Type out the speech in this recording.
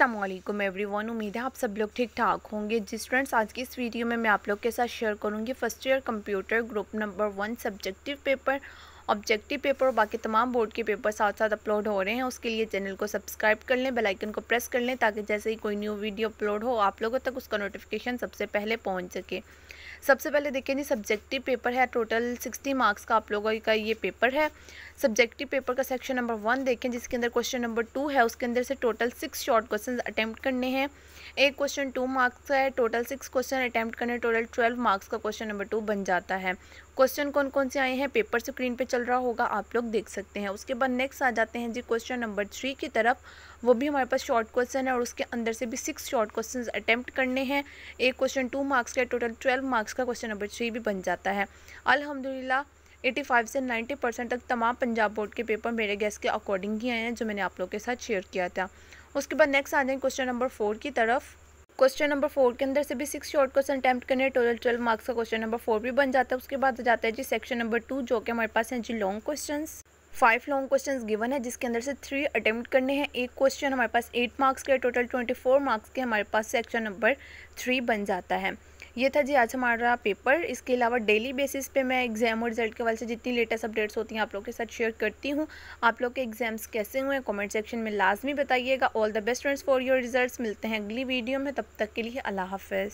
Aslam every one उम्मीद है आप सब लोग ठीक ठाक होंगे जिस स्टूडेंट्स आज की इस वीडियो में मैं आप लोग के साथ शेयर करूंगी first year computer group number one subjective paper objective paper और बाकी तमाम बोर्ड के पेपर साथ साथ अपलोड हो रहे हैं उसके लिए चैनल को सब्सक्राइब कर लें बेलाइकन को प्रेस कर लें ताकि जैसे ही कोई न्यू वीडियो अपलोड हो आप लोगों तक उसका नोटिफिकेशन सबसे पहले पहुँच सके सबसे पहले देखें जी सब्जेक्टिव पेपर है टोटल सिक्सटी मार्क्स का आप लोगों का ये पेपर है सब्जेक्टिव पेपर का सेक्शन नंबर वन देखें जिसके अंदर क्वेश्चन नंबर टू है उसके अंदर से total six short question attempt करने हैं एक क्वेश्चन टू मार्क्स का है टोटल सिक्स क्वेश्चन अटैम्प्ट करने टोटल ट्वेल्व मार्क्स का क्वेश्चन नंबर टू बन जाता है क्वेश्चन कौन कौन से आए हैं पेपर स्क्रीन पर चल रहा होगा आप लोग देख सकते हैं उसके बाद नेक्स्ट आ जाते हैं जी क्वेश्चन नंबर थ्री की तरफ वो भी हमारे पास शॉर्ट क्वेश्चन है और उसके अंदर से भी सिक्स शॉर्ट क्वेश्चन अटैम्प्ट करने हैं एक क्वेश्चन टू मार्क्स का टोटल ट्वेल्व मार्क्स का क्वेश्चन नंबर थ्री भी बन जाता है अलहमदिल्ला 85 से 90 परसेंट तक तमाम पंजाब बोर्ड के पेपर मेरे गैस के अकॉर्डिंग ही आए हैं जो मैंने आप लोगों के साथ शेयर किया था उसके बाद नेक्स्ट आ जाए क्वेश्चन नंबर फोर की तरफ क्वेश्चन नंबर फोर के अंदर से भी सिक्स शॉर्ट क्वेश्चन अटैम्प्ट करने टोटल ट्वेल्व मार्क्स का क्वेश्चन नंबर फोर भी बन जाता है उसके बाद आ जाता है जी सेक्शन नंबर टू जो कि हमारे पास है जी long question five long question given है जिसके अंदर से थ्री अटैम्प्ट करने हैं एक क्वेश्चन हमारे पास एट मार्क्स के टोटल ट्वेंटी फोर मार्क्स के हमारे पास सेक्शन नंबर थ्री बन जाता है ये था जी आज हमारा पेपर इसके अलावा डेली बेसिस पे मैं एग्जाम और रिजल्ट के वाले से जितनी लेटेस्ट अपडेट्स होती हैं आप लोगों के साथ शेयर करती हूँ आप लोग के एग्जाम्स कैसे हुए हैं कमेंट सेक्शन में लाजमी बताइएगा all the best friends for your results मिलते हैं अगली वीडियो में तब तक के लिए अल्लाह हाफ